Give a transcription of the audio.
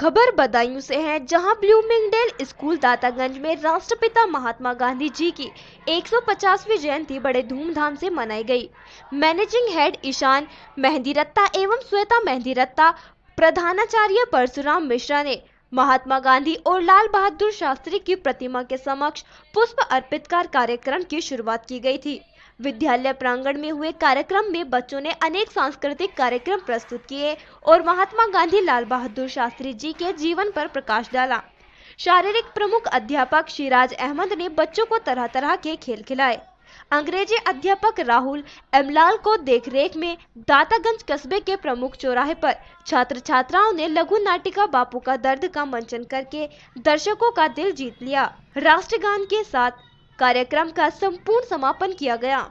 खबर बदायूं से है जहां ब्लूमिंगडेल स्कूल दातागंज में राष्ट्रपिता महात्मा गांधी जी की 150वीं जयंती बड़े धूमधाम से मनाई गई मैनेजिंग हेड ईशान मेहंदी रत्ता एवं श्वेता मेहंदी रत्ता प्रधानाचार्य परशुराम मिश्रा ने महात्मा गांधी और लाल बहादुर शास्त्री की प्रतिमा के समक्ष पुष्प अर्पित कर कार्यक्रम की शुरुआत की गई थी विद्यालय प्रांगण में हुए कार्यक्रम में बच्चों ने अनेक सांस्कृतिक कार्यक्रम प्रस्तुत किए और महात्मा गांधी लाल बहादुर शास्त्री जी के जीवन पर प्रकाश डाला शारीरिक प्रमुख अध्यापक शिराज अहमद ने बच्चों को तरह तरह के खेल खिलाए अंग्रेजी अध्यापक राहुल एमलाल को देखरेख में दातागंज कस्बे के प्रमुख चौराहे पर छात्र छात्राओं ने लघु नाटिका बापू का दर्द का मंचन करके दर्शकों का दिल जीत लिया राष्ट्रगान के साथ कार्यक्रम का संपूर्ण समापन किया गया